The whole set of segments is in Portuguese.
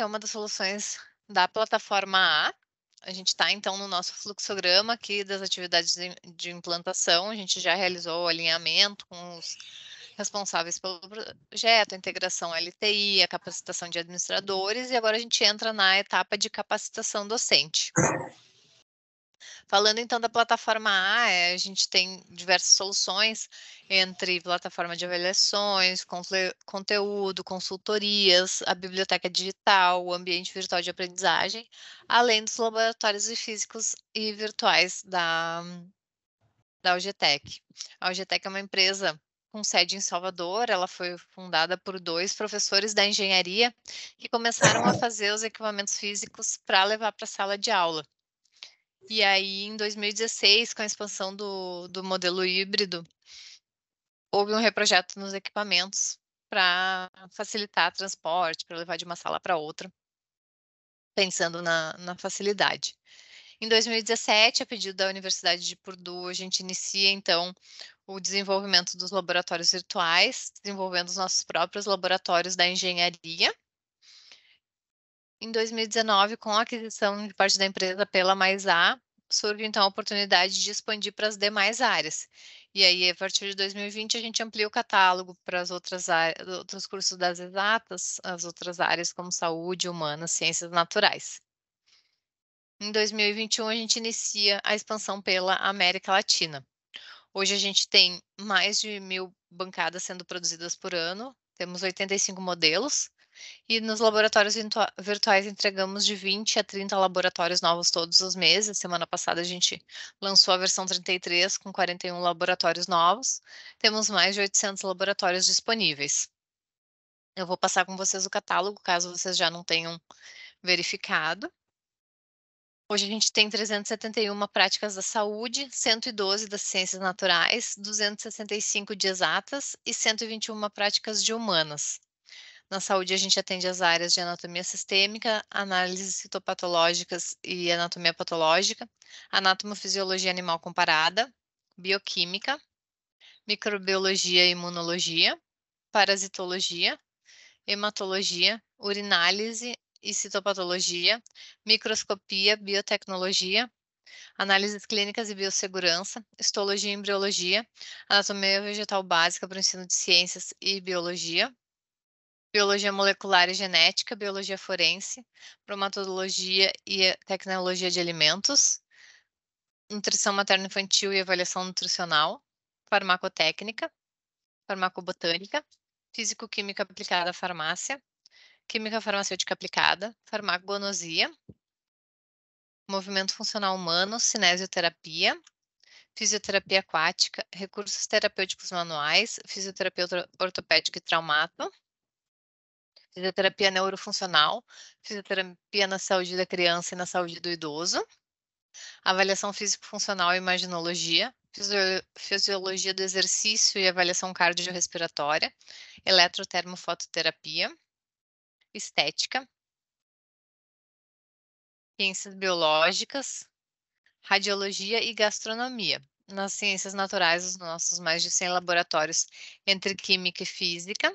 é uma das soluções da plataforma A. A gente está, então, no nosso fluxograma aqui das atividades de, de implantação. A gente já realizou o alinhamento com os responsáveis pelo projeto, a integração LTI, a capacitação de administradores, e agora a gente entra na etapa de capacitação docente. Falando então da plataforma A, eh, a gente tem diversas soluções entre plataforma de avaliações, conteúdo, consultorias, a biblioteca digital, o ambiente virtual de aprendizagem, além dos laboratórios físicos e virtuais da, da UGTEC. A UGTEC é uma empresa com sede em Salvador, ela foi fundada por dois professores da engenharia que começaram a fazer os equipamentos físicos para levar para a sala de aula. E aí, em 2016, com a expansão do, do modelo híbrido, houve um reprojeto nos equipamentos para facilitar transporte, para levar de uma sala para outra, pensando na, na facilidade. Em 2017, a pedido da Universidade de Purdue, a gente inicia então o desenvolvimento dos laboratórios virtuais, desenvolvendo os nossos próprios laboratórios da engenharia, em 2019, com a aquisição de parte da empresa pela Mais A, surge então a oportunidade de expandir para as demais áreas. E aí, a partir de 2020, a gente amplia o catálogo para as outras áreas, outros cursos das exatas, as outras áreas como saúde, humanas, ciências naturais. Em 2021, a gente inicia a expansão pela América Latina. Hoje a gente tem mais de mil bancadas sendo produzidas por ano, temos 85 modelos, e nos laboratórios virtuais entregamos de 20 a 30 laboratórios novos todos os meses. Semana passada a gente lançou a versão 33 com 41 laboratórios novos. Temos mais de 800 laboratórios disponíveis. Eu vou passar com vocês o catálogo, caso vocês já não tenham verificado. Hoje a gente tem 371 práticas da saúde, 112 das ciências naturais, 265 de exatas e 121 práticas de humanas. Na saúde, a gente atende as áreas de anatomia sistêmica, análises citopatológicas e anatomia patológica, anatomofisiologia animal comparada, bioquímica, microbiologia e imunologia, parasitologia, hematologia, urinálise e citopatologia, microscopia, biotecnologia, análises clínicas e biossegurança, histologia e embriologia, anatomia vegetal básica para o ensino de ciências e biologia, biologia molecular e genética, biologia forense, promatologia e eh, tecnologia de alimentos, nutrição materno-infantil e avaliação nutricional, farmacotécnica, farmacobotânica, físico-química aplicada à farmácia, química farmacêutica aplicada, farmacognosia, movimento funcional humano, cinesioterapia, fisioterapia aquática, recursos terapêuticos manuais, fisioterapia ortopédica e traumato, fisioterapia neurofuncional, fisioterapia na saúde da criança e na saúde do idoso, avaliação físico-funcional e imaginologia, fisiologia do exercício e avaliação cardiorrespiratória, eletrotermofototerapia, estética, ciências biológicas, radiologia e gastronomia. Nas ciências naturais, os nossos mais de 100 laboratórios entre química e física,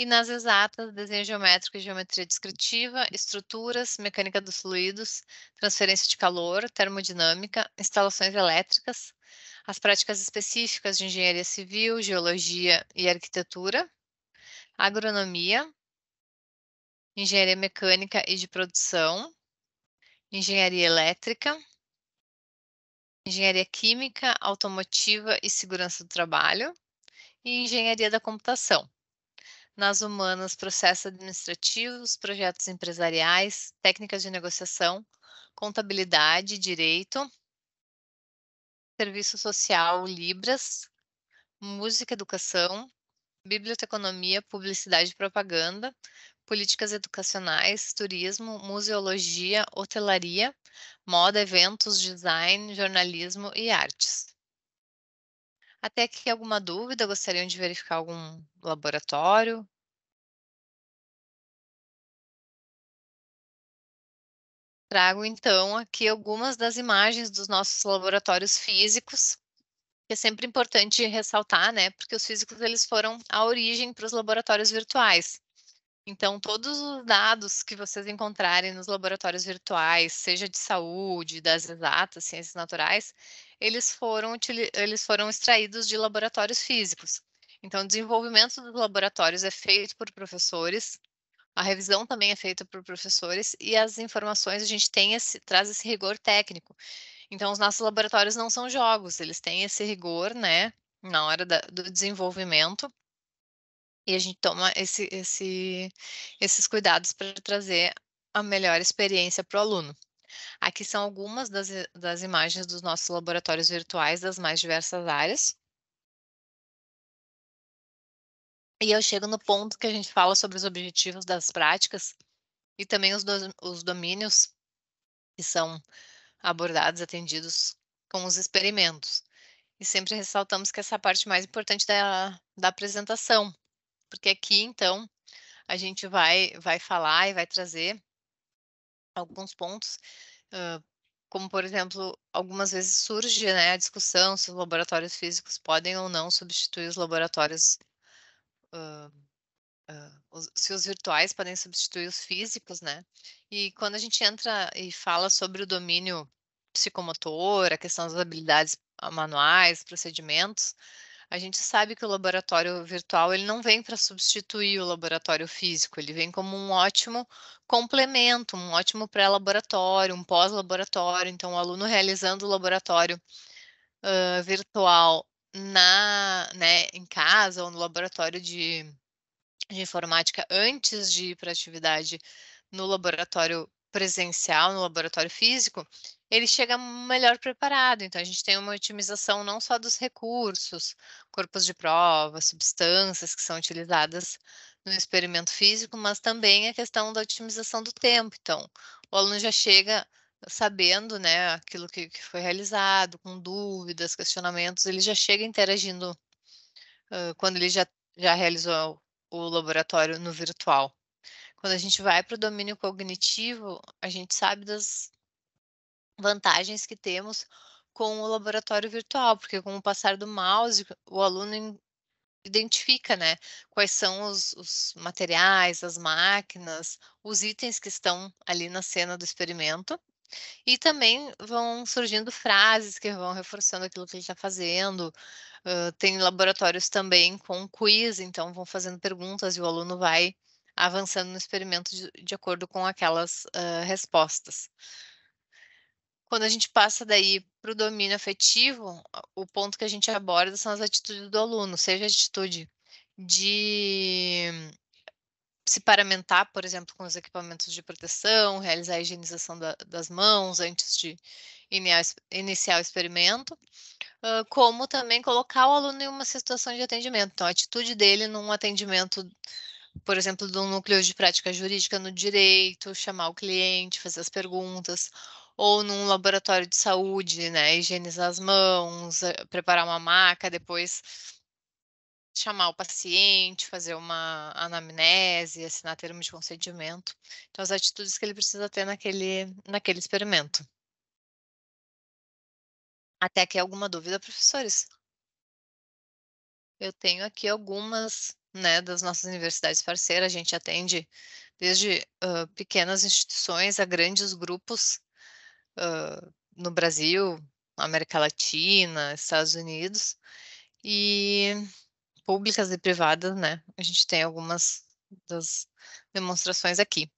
e nas exatas, desenho geométrico e geometria descritiva, estruturas, mecânica dos fluidos, transferência de calor, termodinâmica, instalações elétricas, as práticas específicas de engenharia civil, geologia e arquitetura, agronomia, engenharia mecânica e de produção, engenharia elétrica, engenharia química, automotiva e segurança do trabalho e engenharia da computação nas humanas processos administrativos, projetos empresariais, técnicas de negociação, contabilidade, direito, serviço social, libras, música, educação, biblioteconomia, publicidade e propaganda, políticas educacionais, turismo, museologia, hotelaria, moda, eventos, design, jornalismo e artes. Até que alguma dúvida? Gostariam de verificar algum laboratório? Trago então aqui algumas das imagens dos nossos laboratórios físicos, que é sempre importante ressaltar, né? Porque os físicos eles foram a origem para os laboratórios virtuais. Então, todos os dados que vocês encontrarem nos laboratórios virtuais, seja de saúde, das exatas, ciências naturais, eles foram, eles foram extraídos de laboratórios físicos. Então, o desenvolvimento dos laboratórios é feito por professores, a revisão também é feita por professores e as informações a gente tem esse, traz esse rigor técnico. Então, os nossos laboratórios não são jogos, eles têm esse rigor, né, na hora da, do desenvolvimento e a gente toma esse, esse, esses cuidados para trazer a melhor experiência para o aluno. Aqui são algumas das, das imagens dos nossos laboratórios virtuais das mais diversas áreas. E eu chego no ponto que a gente fala sobre os objetivos das práticas e também os, do, os domínios que são abordados, atendidos com os experimentos. E sempre ressaltamos que essa parte mais importante da, da apresentação, porque aqui então a gente vai vai falar e vai trazer alguns pontos, uh, como por exemplo, algumas vezes surge né, a discussão se os laboratórios físicos podem ou não substituir os laboratórios uh, Uh, os, se os virtuais podem substituir os físicos, né? E quando a gente entra e fala sobre o domínio psicomotor, a questão das habilidades manuais, procedimentos, a gente sabe que o laboratório virtual ele não vem para substituir o laboratório físico, ele vem como um ótimo complemento, um ótimo pré-laboratório, um pós-laboratório. Então, o aluno realizando o laboratório uh, virtual na, né, em casa ou no laboratório de, de informática antes de ir para atividade no laboratório presencial, no laboratório físico, ele chega melhor preparado. Então, a gente tem uma otimização não só dos recursos, corpos de prova, substâncias que são utilizadas no experimento físico, mas também a questão da otimização do tempo. Então, o aluno já chega sabendo né, aquilo que, que foi realizado, com dúvidas, questionamentos, ele já chega interagindo uh, quando ele já, já realizou o laboratório no virtual. Quando a gente vai para o domínio cognitivo, a gente sabe das vantagens que temos com o laboratório virtual, porque com o passar do mouse, o aluno identifica, né, quais são os, os materiais, as máquinas, os itens que estão ali na cena do experimento, e também vão surgindo frases que vão reforçando aquilo que ele está fazendo. Uh, tem laboratórios também com quiz, então vão fazendo perguntas e o aluno vai avançando no experimento de, de acordo com aquelas uh, respostas. Quando a gente passa daí para o domínio afetivo, o ponto que a gente aborda são as atitudes do aluno, seja a atitude de se paramentar, por exemplo, com os equipamentos de proteção, realizar a higienização da, das mãos antes de iniciar o experimento, como também colocar o aluno em uma situação de atendimento. Então, a atitude dele num atendimento, por exemplo, de um núcleo de prática jurídica no direito, chamar o cliente, fazer as perguntas, ou num laboratório de saúde, né? Higienizar as mãos, eh, preparar uma maca, depois chamar o paciente, fazer uma anamnese, assinar termo de concedimento. Então, as atitudes que ele precisa ter naquele, naquele experimento. Até aqui alguma dúvida, professores? Eu tenho aqui algumas né, das nossas universidades parceiras, a gente atende desde uh, pequenas instituições a grandes grupos uh, no Brasil, América Latina, Estados Unidos, e públicas e privadas, né? A gente tem algumas das demonstrações aqui.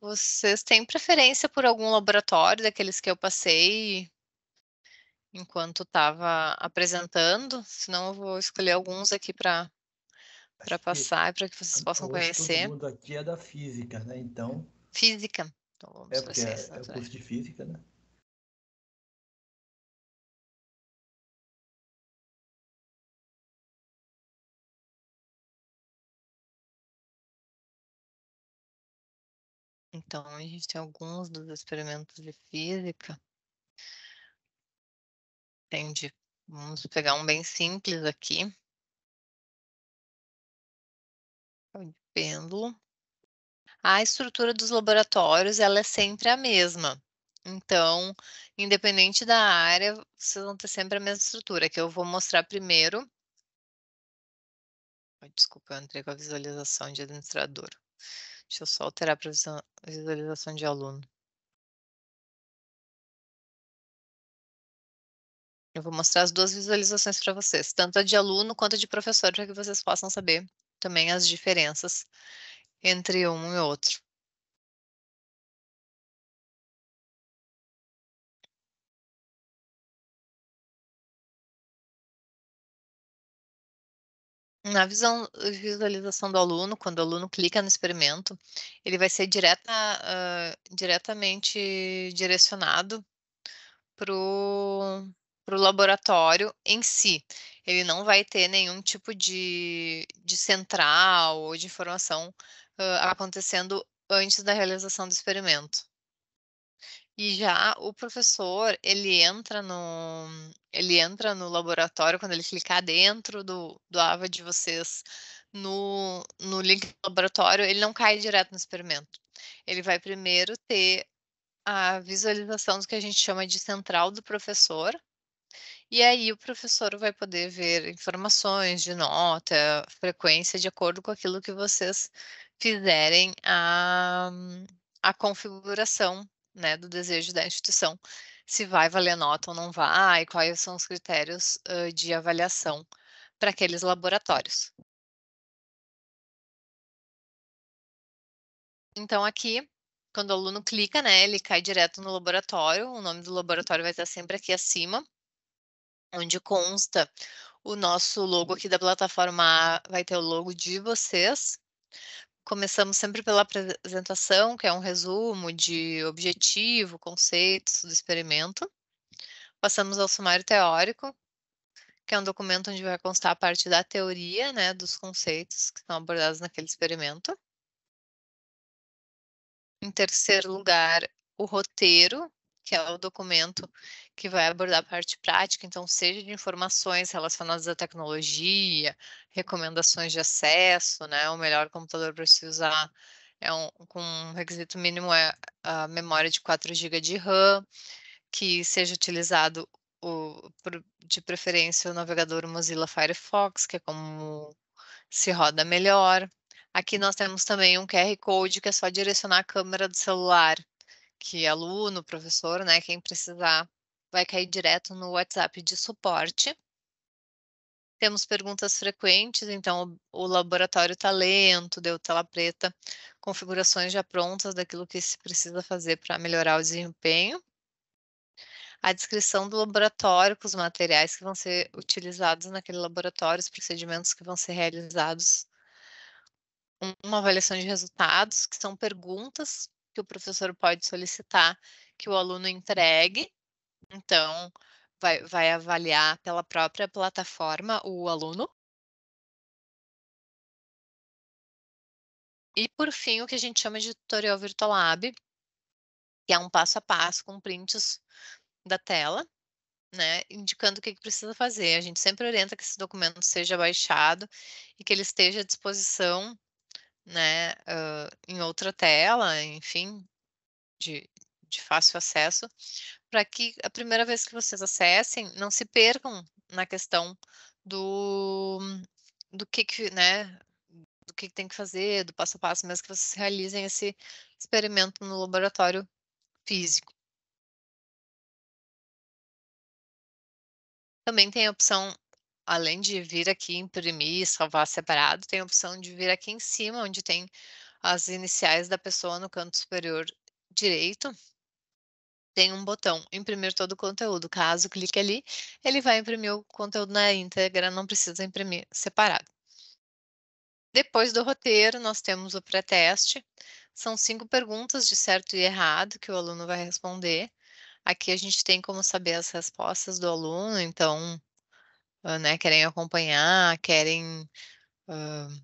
Vocês têm preferência por algum laboratório daqueles que eu passei enquanto estava apresentando? Senão eu vou escolher alguns aqui para para passar, para que vocês possam conhecer. Todo mundo aqui é da física, né? Então. Física. Então vamos é porque é, é o curso de física, né? Então, a gente tem alguns dos experimentos de física. de, Vamos pegar um bem simples aqui. O pêndulo a estrutura dos laboratórios ela é sempre a mesma. Então, independente da área, vocês vão ter sempre a mesma estrutura, que eu vou mostrar primeiro. Desculpa, eu entrei com a visualização de administrador. Deixa eu só alterar para a visualização de aluno. Eu vou mostrar as duas visualizações para vocês, tanto a de aluno quanto a de professor, para que vocês possam saber também as diferenças entre um e outro. Na visão, visualização do aluno, quando o aluno clica no experimento, ele vai ser direta, uh, diretamente direcionado para o laboratório em si. Ele não vai ter nenhum tipo de, de central ou de informação uh, acontecendo antes da realização do experimento. E já o professor, ele entra no, ele entra no laboratório, quando ele clicar dentro do, do AVA de vocês, no, no link do laboratório, ele não cai direto no experimento. Ele vai primeiro ter a visualização do que a gente chama de central do professor, e aí o professor vai poder ver informações de nota, frequência, de acordo com aquilo que vocês fizerem a, a configuração né, do desejo da instituição, se vai valer nota ou não vai, quais são os critérios uh, de avaliação para aqueles laboratórios. Então, aqui, quando o aluno clica, né, ele cai direto no laboratório, o nome do laboratório vai estar sempre aqui acima, onde consta o nosso logo aqui da plataforma vai ter o logo de vocês. Começamos sempre pela apresentação, que é um resumo de objetivo, conceitos do experimento. Passamos ao sumário teórico, que é um documento onde vai constar a parte da teoria, né, dos conceitos que são abordados naquele experimento. Em terceiro lugar, o roteiro, que é o documento que vai abordar a parte prática, então, seja de informações relacionadas à tecnologia, recomendações de acesso, né? O melhor computador para se usar é um, com um requisito mínimo é a memória de 4 GB de RAM, que seja utilizado o, de preferência o navegador Mozilla Firefox, que é como se roda melhor. Aqui nós temos também um QR Code que é só direcionar a câmera do celular que é aluno, professor, né, quem precisar, vai cair direto no WhatsApp de suporte. Temos perguntas frequentes, então o laboratório está lento, deu tela preta, configurações já prontas daquilo que se precisa fazer para melhorar o desempenho. A descrição do laboratório com os materiais que vão ser utilizados naquele laboratório, os procedimentos que vão ser realizados. Uma avaliação de resultados, que são perguntas que o professor pode solicitar que o aluno uhum. entregue. Então, vai, vai avaliar pela própria plataforma o aluno. E, por fim, o que a gente chama de tutorial Virtual Lab, que é um passo a passo com prints da tela, né, indicando o que, que, precisa fazer. A gente sempre orienta que esse documento seja baixado e que ele esteja à disposição né, uh, em outra tela, enfim, de, de fácil acesso, para que a primeira vez que vocês acessem, não se percam na questão do, do que, que né, do que, que tem que fazer, do passo a passo, mesmo que vocês realizem esse experimento no laboratório físico. Também tem a opção além de vir aqui imprimir e salvar separado, tem a opção de vir aqui em cima, onde tem as iniciais da pessoa no canto superior direito. Tem um botão imprimir todo o conteúdo. Caso clique ali, ele vai imprimir o conteúdo na íntegra, não precisa imprimir separado. Depois do roteiro, nós temos o pré-teste. São cinco perguntas de certo e errado que o aluno vai responder. Aqui a gente tem como saber as respostas do aluno, então ah, né, querem acompanhar, querem uh,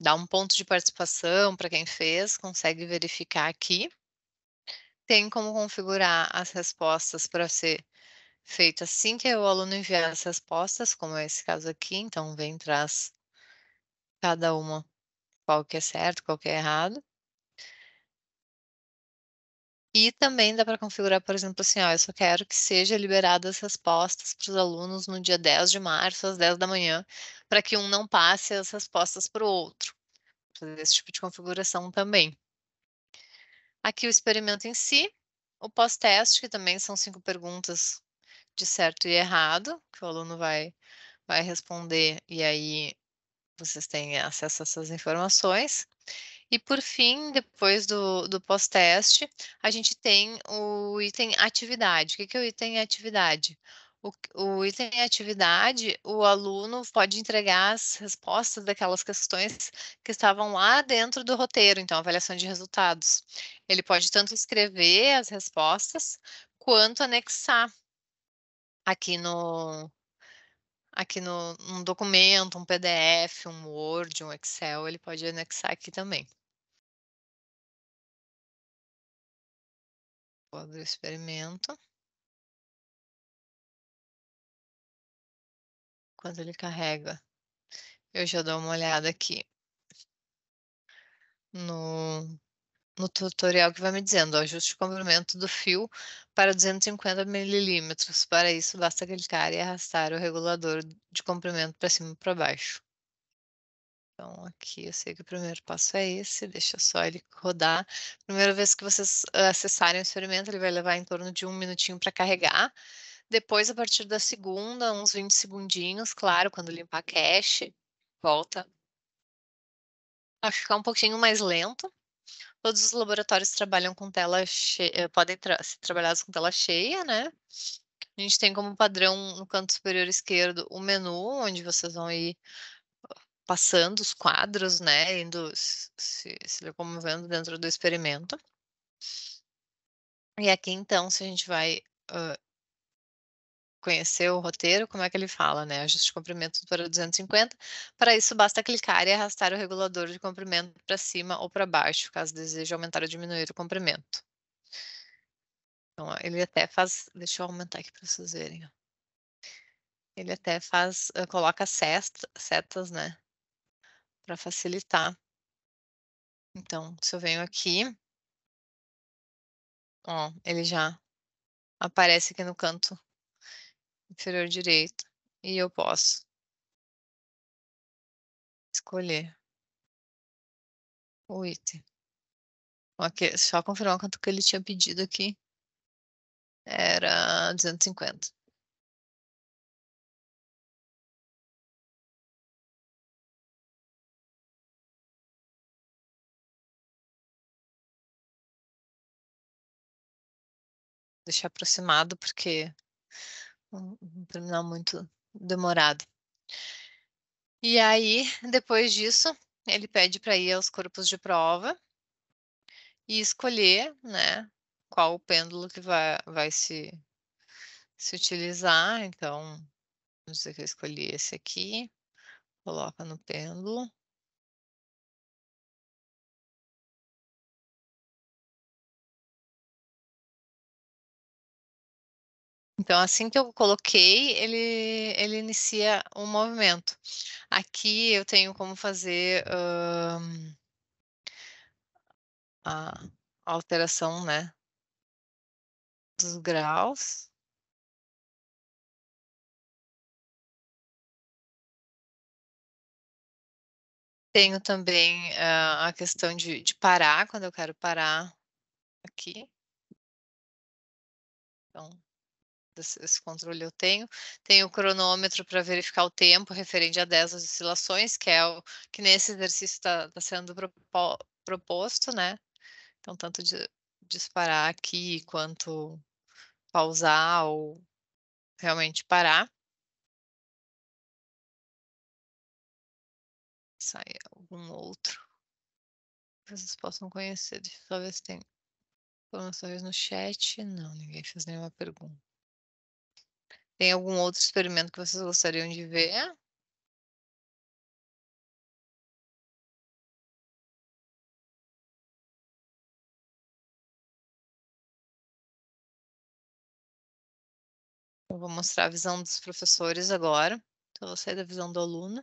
dar um ponto de participação para quem fez, consegue verificar aqui. Tem como configurar as respostas para ser feita assim que o aluno enviar as respostas, como é esse caso aqui, então vem traz cada uma qual que é certo, qual que é errado. E também dá para configurar, por exemplo, assim, ó, eu só quero que seja liberadas as respostas para os alunos no dia 10 de março, às 10 da manhã, para que um não passe as respostas para o outro. Fazer esse tipo de configuração também. Aqui o experimento em si, o pós-teste, que também são cinco perguntas de certo e errado, que o aluno vai, vai responder, e aí vocês têm acesso a essas informações. E por fim, depois do, do pós-teste, a gente tem o item atividade. O que, é o item atividade? O, o, item atividade, o aluno pode entregar as respostas daquelas questões que estavam lá dentro do roteiro, então, avaliação de resultados. Ele pode tanto escrever as respostas, quanto anexar aqui no, aqui no um documento, um PDF, um Word, um Excel, ele pode anexar aqui também. o experimento. Quando ele carrega, eu já dou uma olhada aqui no, no tutorial que vai me dizendo o ajuste o comprimento do fio para 250 milímetros. Para isso, basta clicar e arrastar o regulador de comprimento para cima e para baixo. Então, aqui eu sei que o primeiro passo é esse, deixa só ele rodar. Primeira vez que vocês eh, acessarem o experimento, ele vai levar em torno de um minutinho para carregar. Depois, a partir da segunda, uns 20 segundinhos, claro, quando limpar a cache, volta a ficar um pouquinho mais lento. Todos os laboratórios trabalham com tela cheia, eh, podem tra ser trabalhados com tela cheia, né? A gente tem como padrão no canto superior esquerdo o menu, onde vocês vão ir passando os quadros, né, indo se, se locomovendo dentro do experimento. E aqui então, se a gente vai uh, conhecer o roteiro, como é que ele fala, né? Ajuste de comprimento para 250. Para isso, basta clicar e arrastar o regulador de comprimento para cima ou para baixo, caso deseje aumentar ou diminuir o comprimento. Então, ele até faz. Deixa eu aumentar aqui para vocês verem. Ele até faz. Coloca setas, né? para facilitar. Então, se eu venho aqui, ó, ele já aparece aqui no canto inferior direito e eu posso escolher o item. Ok, só confirmar quanto que ele tinha pedido aqui. Era 250. deixar aproximado, porque um, terminal muito demorado. E aí, depois disso, ele pede para ir aos corpos de prova e escolher, né, qual o pêndulo que vai, vai se, se utilizar. Então, vamos dizer que eu escolhi esse aqui, coloca no pêndulo. Então, assim que eu coloquei, ele, ele inicia o um movimento. Aqui eu tenho como fazer a alteração, né, dos graus. Tenho também uh, a questão de, de parar, quando eu quero parar aqui. Então, esse controle eu tenho. Tenho o cronômetro para verificar o tempo referente a 10 oscilações, que é o que nesse exercício está tá sendo propo, proposto, né? Então, tanto de, disparar aqui quanto pausar ou realmente parar. Sai algum outro que vocês possam conhecer. Deixa eu ver se tem informações no chat. Não, ninguém fez nenhuma pergunta. Tem algum outro experimento que vocês gostariam de ver? Eu vou mostrar a visão dos professores agora. Então, eu vou sair da visão do aluno.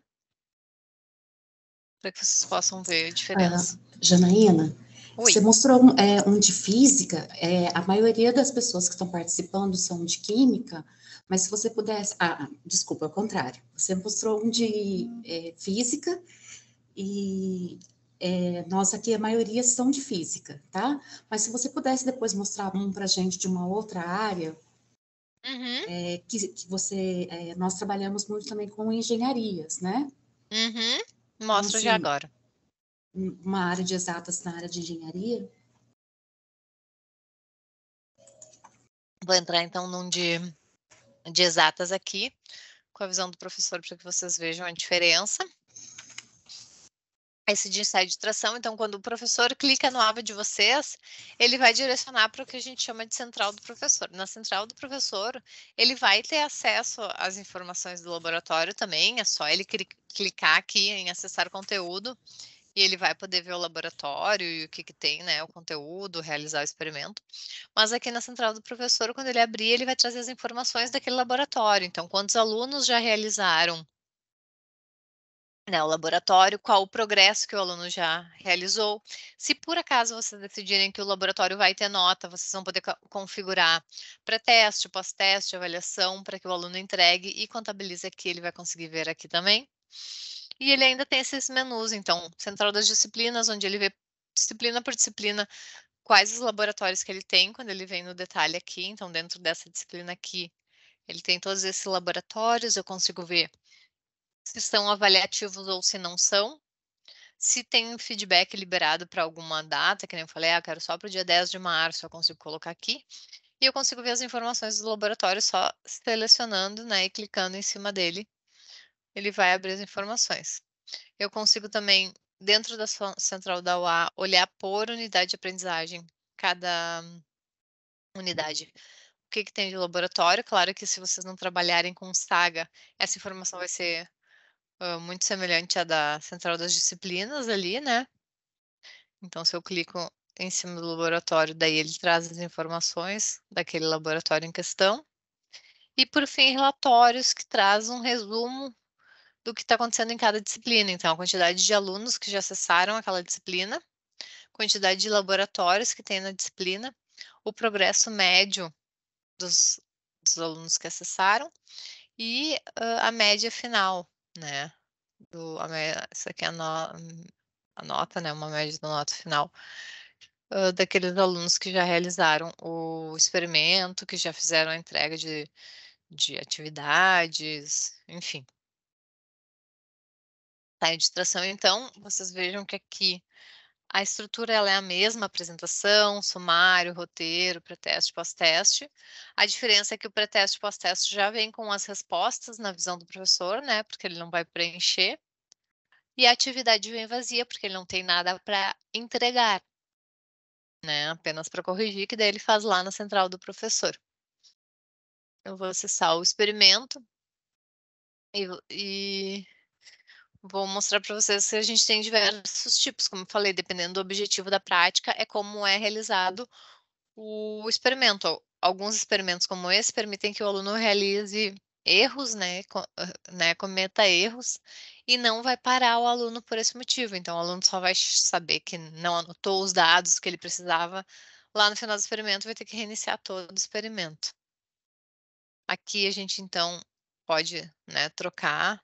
Para que vocês possam ver a ah, diferença. Ah, Janaína, Oi. você mostrou um, é, um de física. É, a maioria das pessoas que estão participando são de química. Mas se você pudesse. Ah, ah, desculpa, ao contrário. Você mostrou um de é, física e é, nós aqui a maioria são de física, tá? Mas se você pudesse depois mostrar um para gente de uma outra área, uhum. é, que, que, você, é, nós trabalhamos muito também com engenharias, né? Uhum. Mostra já agora. Uma área de exatas na área de engenharia. Vou entrar então num de de exatas aqui, com a visão do professor, para que vocês vejam a diferença. Esse de ensaio de tração, então, quando o professor clica no aba de vocês, ele vai direcionar para o que a gente chama de central do professor. Na central do professor, ele vai ter acesso às informações do laboratório também, é só ele clicar aqui em acessar conteúdo e ele vai poder ver o laboratório e o que, que tem, né, o conteúdo, realizar o experimento. Mas aqui na central do professor, quando ele abrir, ele vai trazer as informações daquele laboratório. Então, quantos alunos já realizaram né, o laboratório, qual o progresso que o aluno já realizou. Se por acaso vocês decidirem que o laboratório vai ter nota, vocês vão poder configurar pré-teste, pós-teste, avaliação, para que o aluno entregue e contabilize aqui, ele vai conseguir ver aqui também. E ele ainda tem esses menus, então, central das disciplinas, onde ele vê disciplina por disciplina quais os laboratórios que ele tem quando ele vem no detalhe aqui. Então, dentro dessa disciplina aqui, ele tem todos esses laboratórios, eu consigo ver se são avaliativos ou se não são. Se tem feedback liberado para alguma data, que nem eu falei, ah, eu quero só para o dia 10 de março, eu consigo colocar aqui. E eu consigo ver as informações do laboratório só selecionando né, e clicando em cima dele ele vai abrir as informações. Eu consigo também, dentro da central da UA, olhar por unidade de aprendizagem, cada unidade. O que, que tem de laboratório? Claro que se vocês não trabalharem com saga, essa informação vai ser uh, muito semelhante à da central das disciplinas ali, né? Então, se eu clico em cima do laboratório, daí ele traz as informações daquele laboratório em questão. E, por fim, relatórios que traz um resumo do que está acontecendo em cada disciplina. Então, a quantidade de alunos que já acessaram aquela disciplina, quantidade de laboratórios que tem na disciplina, o progresso médio dos, dos alunos que acessaram e uh, a média final, né? Do, a, essa aqui é a, no, a, nota, né? Uma média da nota final uh, daqueles alunos que já realizaram o experimento, que já fizeram a entrega de, de atividades, enfim tá? E então, vocês vejam que aqui a estrutura ela é a mesma, apresentação, sumário, roteiro, pré-teste, pós-teste. A diferença é que o pré-teste e pós-teste já vem com as respostas na visão do professor, né? Porque ele não vai preencher. E a atividade vem vazia, porque ele não tem nada para entregar, né? Apenas para corrigir, que daí ele faz lá na central do professor. Eu vou acessar o experimento e, e Vou mostrar para vocês que a gente tem diversos tipos, como eu falei, dependendo do objetivo da prática, é como é realizado o experimento. Alguns experimentos como esse permitem que o aluno realize erros, né, ah, né, cometa erros, e não vai parar o aluno por esse motivo. Então, o aluno só vai saber que não anotou os dados que ele precisava lá no final do experimento, vai ter que reiniciar todo o experimento. Aqui a gente, então, pode né, trocar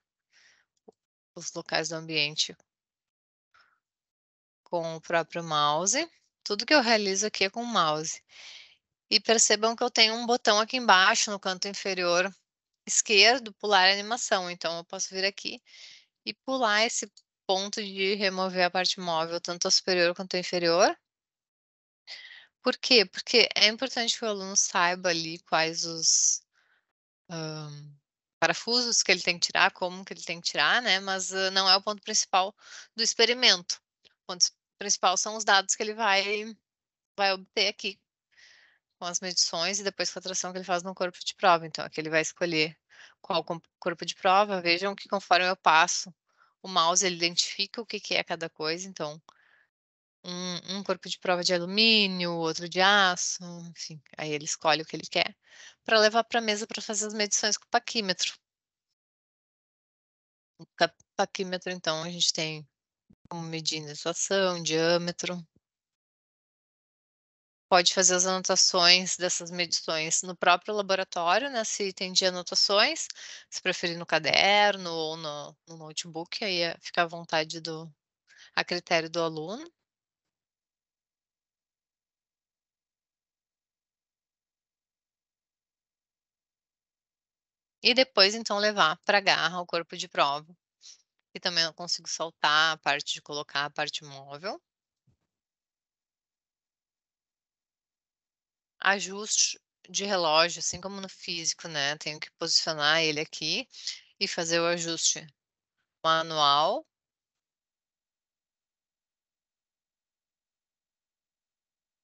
os locais do ambiente com o próprio mouse. Tudo que eu realizo aqui é com o mouse. E percebam que eu tenho um botão aqui embaixo, no canto inferior esquerdo, pular animação. Então, eu posso vir aqui e pular esse ponto de remover a parte móvel, tanto a superior quanto a inferior. Por quê? Porque é importante que o aluno saiba ali quais os... Um, parafusos que ele tem que tirar, como que ele tem que tirar, né? Mas uh, não é o ponto principal do experimento. O ponto principal são os dados que ele vai, vai obter aqui com as medições e depois com a tração que ele faz no corpo de prova. Então, aqui ele vai escolher qual corpo de prova. Vejam que conforme eu passo, o mouse ele identifica o que, que é cada coisa. Então, um, um corpo de prova de alumínio, outro de aço, enfim, aí ele escolhe o que ele quer para levar para a mesa para fazer as medições com o paquímetro. O paquímetro, então, a gente tem como medir situação, diâmetro. Pode fazer as anotações dessas medições no próprio laboratório, né, se tem de anotações, se preferir no caderno ou no, no notebook, aí é, fica à vontade do, a critério do aluno. E depois, então, levar para a garra o corpo de prova. E também eu consigo soltar a parte de colocar a parte móvel. Ajuste de relógio, assim como no físico, né? Tenho que posicionar ele aqui e fazer o ajuste manual.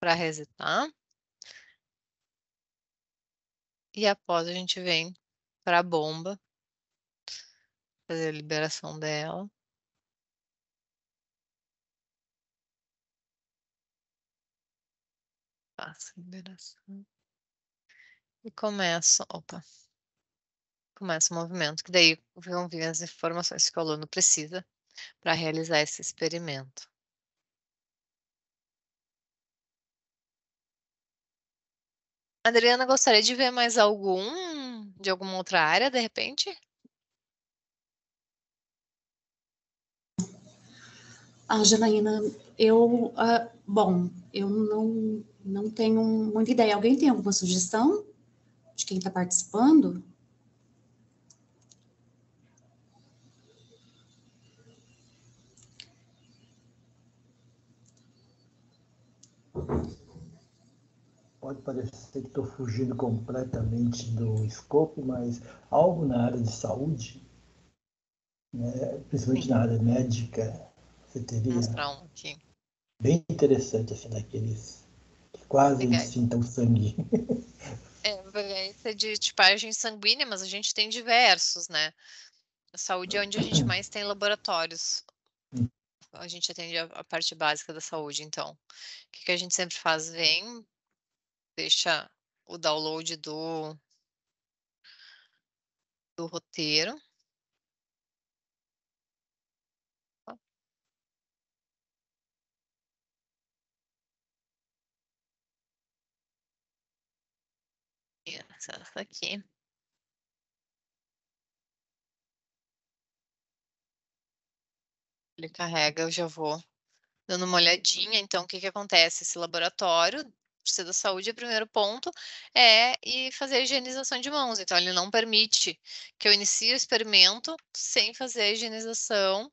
Para resetar. E após a gente vem para a bomba, fazer a liberação dela. Faço a liberação. E começo, opa, começa o movimento, que daí vão vir as informações que o aluno precisa para realizar esse experimento. Adriana, gostaria de ver mais algum de alguma outra área, de repente? Ah, Janaína, eu, ah, bom, eu não, não tenho muita ideia. Alguém tem alguma sugestão de quem está participando? Pode parecer que estou fugindo completamente do escopo, mas algo na área de saúde, né, principalmente Sim. na área médica, você teria. Mostrar um aqui. Bem interessante, assim, daqueles que quase sintam é. sangue. É, é de tipagem sanguínea, mas a gente tem diversos, né? A saúde é onde a gente mais tem laboratórios. Hum. A gente atende a parte básica da saúde, então. O que, que a gente sempre faz? Vem, deixa o download do, do roteiro. Essa aqui. Ele carrega, eu já vou dando uma olhadinha. Então, o que, que acontece? Esse laboratório precisa da saúde, o primeiro ponto é e fazer a higienização de mãos. Então, ele não permite que eu inicie o experimento sem fazer a higienização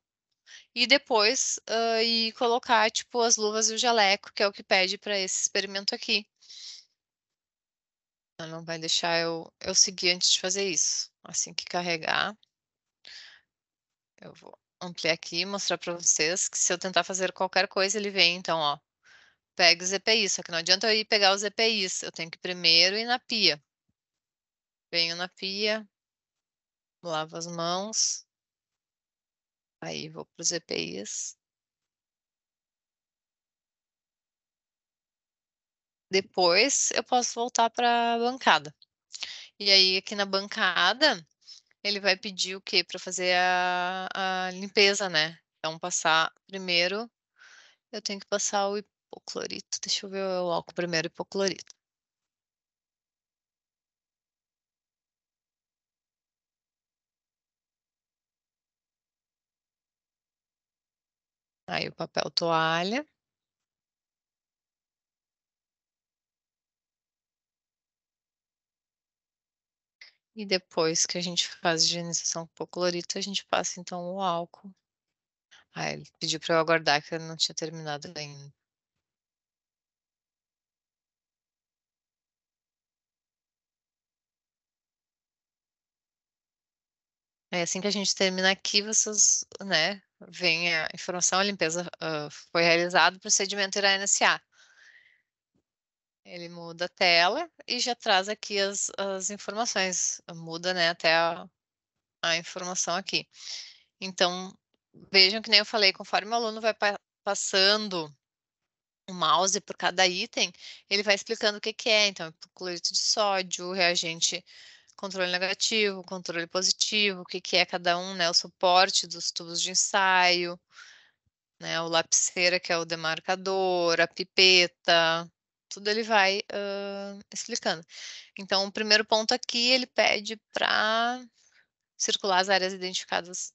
e depois uh, ah, e colocar, tipo, as luvas e o jaleco, que é o que pede para esse experimento aqui. Ela então, não vai deixar eu, eu seguir antes de fazer isso. Assim que carregar, eu vou ampliar aqui e mostrar para vocês que se eu tentar fazer qualquer coisa, ele vem, então, ó, pega os EPIs, só que não adianta eu ir pegar os EPIs, eu tenho que primeiro ir na pia. Venho na pia, lavo as mãos, aí vou para os EPIs. Depois eu posso voltar para a bancada. E aí, aqui na bancada, ele vai pedir o quê? Para fazer a, a limpeza, né? Então, passar primeiro, eu tenho que passar o hipoclorito. Deixa eu ver o álcool primeiro, hipoclorito. Aí o papel toalha. E depois que a gente faz a higienização com hipoclorito, a gente passa então o álcool. Ah, ele pediu para eu aguardar que eu não tinha terminado ainda. É, assim que a gente terminar aqui, vocês, né, vem a informação, a limpeza uh, foi realizada, o procedimento irá iniciar. Ele muda a tela e já traz aqui as, as informações, muda, né, até a, a informação aqui. Então, vejam que nem eu falei, conforme o aluno vai pa passando o mouse por cada item, ele vai explicando o que, que é, então, é cloreto de sódio, reagente controle negativo, controle positivo, o que, que é cada um, né? O suporte dos tubos de ensaio, né? O lapiseira, que é o demarcador, a pipeta, tudo ele vai uh, explicando. Então, o primeiro ponto aqui, ele pede para circular as áreas identificadas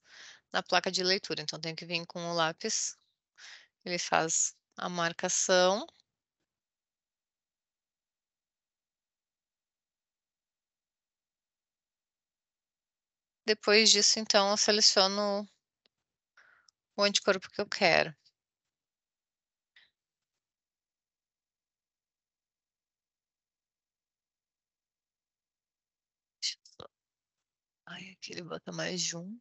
na placa de leitura. Então, tem que vir com o lápis, ele faz a marcação Depois disso, então, eu seleciono o anticorpo que eu quero. Ai, aqui ele bota mais de um.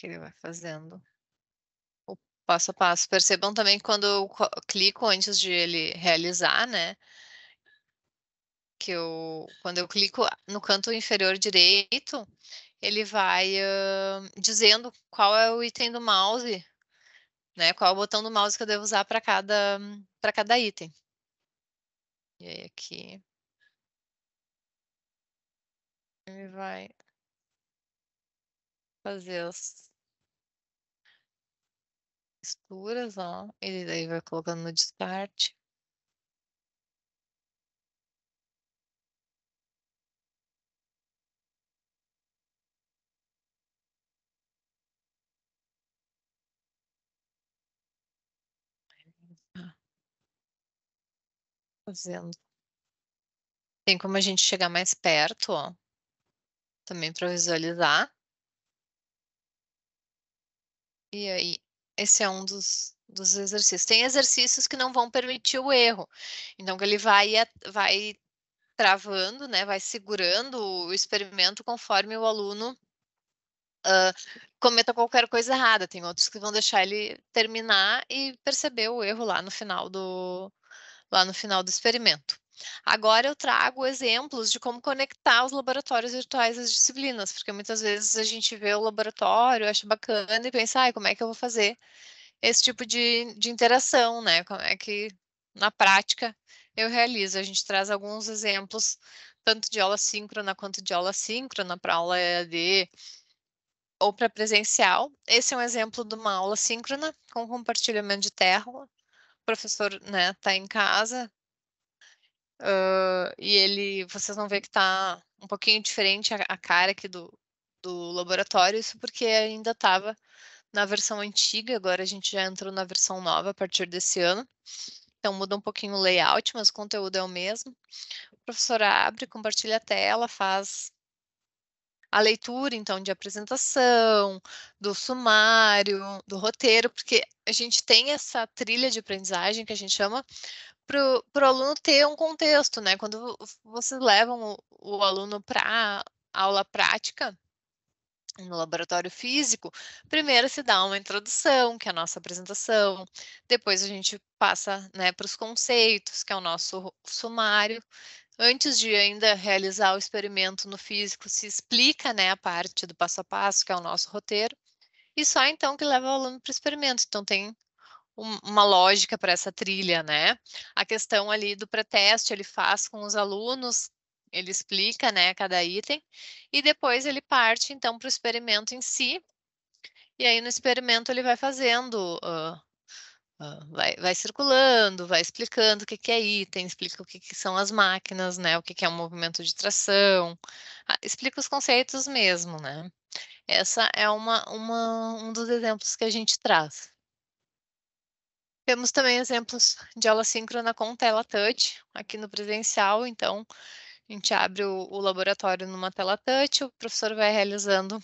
que ele vai fazendo. O passo a passo. Percebam também quando eu clico antes de ele realizar, né? Que eu, quando eu clico no canto inferior direito, ele vai uh, dizendo qual é o item do mouse, né? Qual é o botão do mouse que eu devo usar para cada para cada item. E aí aqui ele vai fazer os texturas ó, e daí vai colocando no descarte. Fazendo. Tem como a gente chegar mais perto, ó, também para visualizar. E aí, esse é um dos, dos exercícios. Tem exercícios que não vão permitir o erro. Então, ele vai, vai travando, né, vai segurando o experimento conforme o aluno uh, cometa qualquer coisa errada. Tem outros que vão deixar ele terminar e perceber o erro lá no final do, lá no final do experimento. Agora eu trago exemplos de como conectar os laboratórios virtuais às disciplinas, porque muitas vezes a gente vê o laboratório, acha bacana e pensa, ah, como é que eu vou fazer esse tipo de, de interação, né? Como é que na prática eu realizo? A gente traz alguns exemplos, tanto de aula síncrona quanto de aula síncrona para aula EAD ou para presencial. Esse é um exemplo de uma aula síncrona com compartilhamento de tela. O professor está né, tá em casa, Uh, e ele, vocês vão ver que está um pouquinho diferente a, a cara aqui do, do laboratório, isso porque ainda estava na versão antiga, agora a gente já entrou na versão nova a partir desse ano. Então muda um pouquinho o layout, mas o conteúdo é o mesmo. A professora abre, compartilha a tela, faz a leitura, então, de apresentação, do sumário, do roteiro, porque a gente tem essa trilha de aprendizagem que a gente chama para o aluno ter um contexto, né? Quando vocês levam o, o aluno para aula prática, no laboratório físico, primeiro se dá uma introdução, que é a nossa apresentação, depois a gente passa né, para os conceitos, que é o nosso sumário. Antes de ainda realizar o experimento no físico, se explica né, a parte do passo a passo, que é o nosso roteiro, e só então que leva o aluno para o experimento. Então, tem um, uma lógica para essa trilha, né? A questão ali do pré-teste ele faz com os alunos, ele explica, né, cada item, e depois ele parte, então, para o experimento em si, e aí no experimento ele vai fazendo... Uh, Vai, vai, circulando, vai explicando o que, que é item, explica o que, que são as máquinas, né? O que, que é o um movimento de tração, ah, explica os conceitos mesmo, né? Essa é uma, uma, um dos exemplos que a gente traz. Temos também exemplos de aula síncrona com tela touch aqui no presencial, então a gente abre o, o laboratório numa tela touch, o professor vai realizando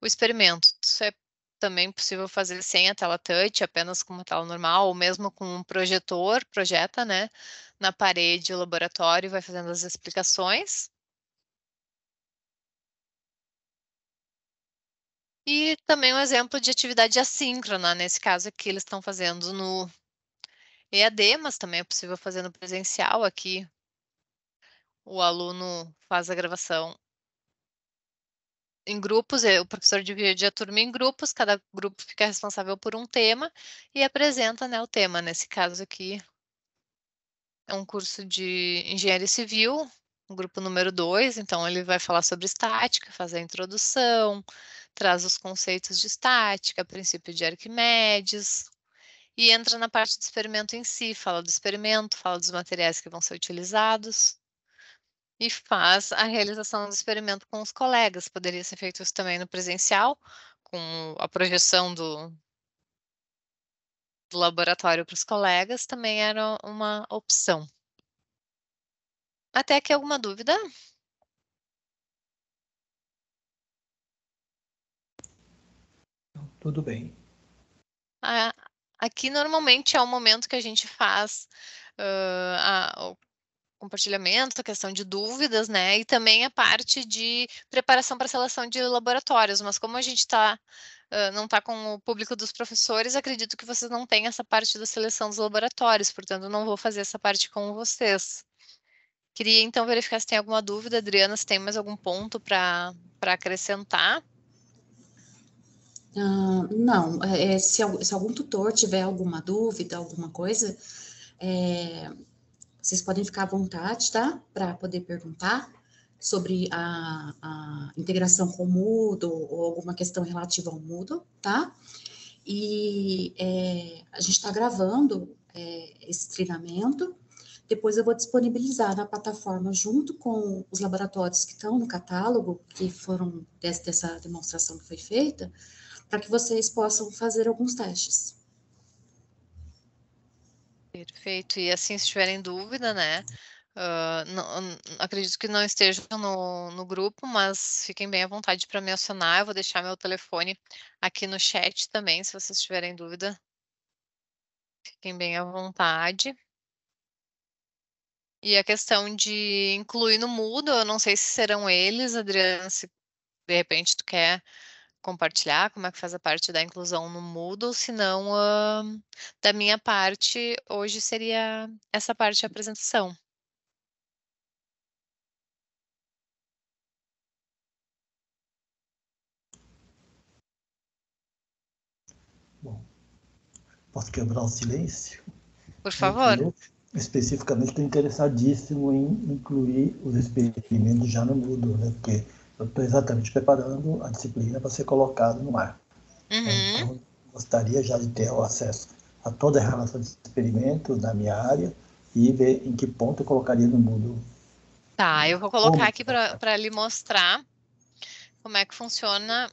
o experimento. Isso é também possível fazer sem a tela touch, apenas com uma tela normal, ou mesmo com um projetor, projeta, né, na parede o laboratório, vai fazendo as explicações. E também um exemplo de atividade assíncrona, nesse caso aqui eles estão fazendo no EAD, mas também é possível fazer no presencial aqui. O aluno faz a gravação em grupos, é, o professor divide a turma em grupos, cada grupo fica responsável por um tema e apresenta né, o tema. Nesse caso aqui, é um curso de engenharia civil, grupo número 2, então ele vai falar sobre estática, fazer a introdução, traz os conceitos de estática, princípio de Arquimedes, e entra na parte do experimento em si, fala do experimento, fala dos materiais que vão ser utilizados e faz a realização do experimento com os colegas. Poderia ser feito isso também no presencial, com a projeção do, do laboratório para os colegas, também era uma opção. Até aqui alguma dúvida? tudo bem. Aqui normalmente é o momento que a gente faz uh, a, o compartilhamento, a questão de dúvidas, né? E também a parte de preparação para seleção de laboratórios. Mas como a gente tá, uh, não está com o público dos professores, acredito que vocês não têm essa parte da seleção dos laboratórios, portanto, não vou fazer essa parte com vocês. Queria então verificar se tem alguma dúvida, Adriana, se tem mais algum ponto para acrescentar não, é, é se, se, algum tutor tiver alguma dúvida, alguma coisa, é, vocês podem ficar à vontade, tá? Para poder perguntar sobre a, a, integração com o Moodle ou alguma questão relativa ao Moodle, tá? E é, a gente está gravando é, esse treinamento. Depois eu vou disponibilizar na plataforma junto com os laboratórios que estão no catálogo, que foram dessa, dessa demonstração que foi feita, para que vocês possam fazer alguns testes. Perfeito. E assim, se tiverem dúvida, né? Uh, não, acredito que não estejam no, no grupo, mas fiquem bem à vontade para mencionar. Eu vou deixar meu telefone aqui no chat também, se vocês tiverem dúvida. Fiquem bem à vontade. E a questão de incluir no Moodle, eu não sei se serão eles, Adriana, se de repente tu quer compartilhar, como é que faz a parte da inclusão no Moodle, se não, uh, da minha parte, hoje seria essa parte de apresentação. Bom, posso quebrar o silêncio? Por favor. Eu, especificamente, estou interessadíssimo em incluir os experimentos já no Moodle, né? porque eu estou exatamente preparando a disciplina para ser colocada no ar. Uhum. É, então, gostaria já de ter o acesso a toda a relação de experimento da minha área e ver em que ponto eu colocaria no mundo. Tá, eu vou colocar aqui para lhe mostrar como é que funciona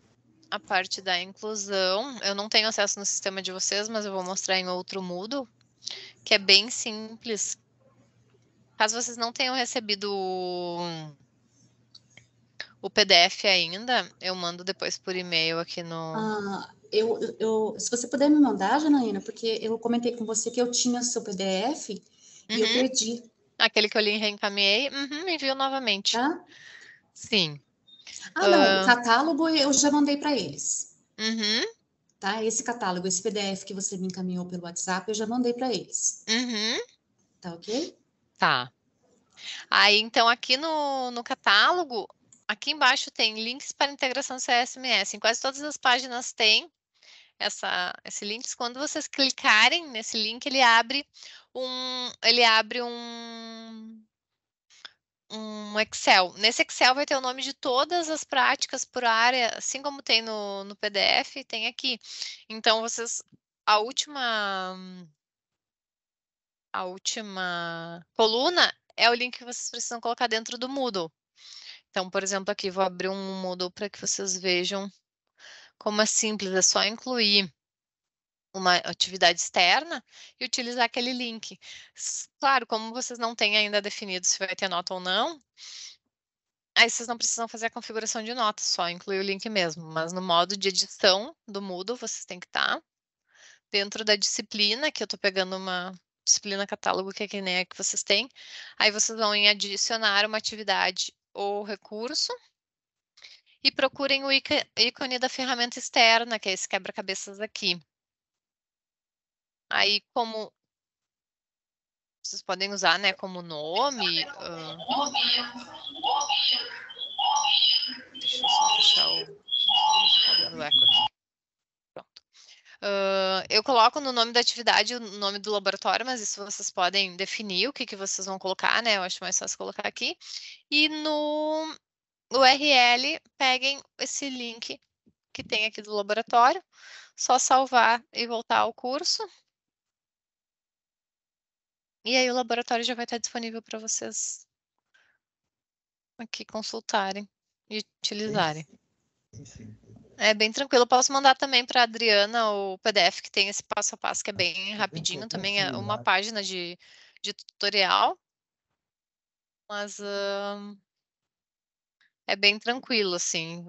a parte da inclusão. Eu não tenho acesso no sistema de vocês, mas eu vou mostrar em outro Moodle, que é bem simples. Caso vocês não tenham recebido o PDF ainda, eu mando depois por e-mail aqui no. Ah, eu, eu, se você puder me mandar, Janaína, porque eu comentei com você que eu tinha seu PDF uhum. e eu uhum. perdi. Aquele que eu lhe reencaminhei, uhum, enviou novamente. Tá? Sim. Ah, não, uh... o catálogo eu já mandei para eles. Uhum. Tá? Esse catálogo, esse PDF que você me encaminhou pelo WhatsApp, eu já mandei para eles. Uhum. Tá ok? Tá. Aí, então, aqui no, no catálogo, Aqui embaixo tem links para integração CSMS. Em quase todas as páginas tem essa, esse link. Quando vocês clicarem nesse link, ele abre um, ele abre um, um Excel. Nesse Excel vai ter o nome de todas as práticas por área, assim como tem no, no PDF, tem aqui. Então, vocês, a última, a última coluna é o link que vocês precisam colocar dentro do Moodle. Então, por exemplo, aqui vou abrir um Moodle para que vocês vejam como é simples, é só incluir uma atividade externa e utilizar aquele link. Claro, como vocês não têm ainda definido se vai ter nota ou não, aí vocês não precisam fazer a configuração de nota, só incluir o link mesmo. Mas no modo de edição do Moodle, vocês têm que estar tá dentro da disciplina, que eu estou pegando uma disciplina catálogo, que é que nem a que vocês têm. Aí vocês vão em adicionar uma atividade o recurso e procurem o ícone da ferramenta externa, que é esse quebra-cabeças aqui. Aí, como vocês podem usar, né, como nome. Uh... Deixa eu só fechar o problema eco aqui. Uh, eu coloco no nome da atividade o nome do laboratório, mas isso vocês podem definir o que, que vocês vão colocar, né? Eu acho mais fácil colocar aqui. E no URL, peguem esse link que tem aqui do laboratório, só salvar e voltar ao curso. E aí o laboratório já vai estar disponível para vocês aqui consultarem e utilizarem. Sim, sim. É bem tranquilo. posso mandar também para Adriana o PDF que tem esse passo a passo, que é ah, bem rapidinho também, é uma né? página de, de tutorial. Mas uh, é bem tranquilo, assim.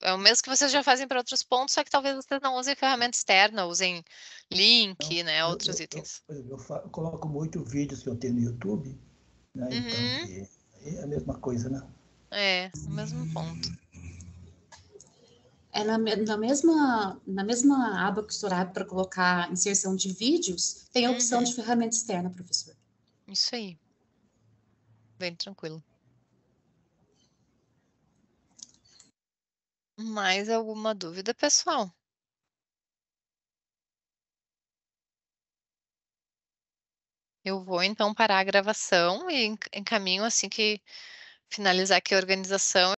É o mesmo que vocês já fazem para outros pontos, só que talvez vocês não usem ferramenta externa, usem link, né, outros eu, eu, itens. Eu, eu, coloco muito vídeos que eu tenho no YouTube, né, então uhum. então é, é a mesma coisa, né? É, o mesmo ponto é na, na, mesma, na mesma aba que o senhor para colocar inserção de vídeos, tem a opção uhum. de ferramenta externa, professor. Isso aí. Bem tranquilo. Mais alguma dúvida, pessoal? Eu vou então parar a gravação e encaminho assim que finalizar aqui a organização.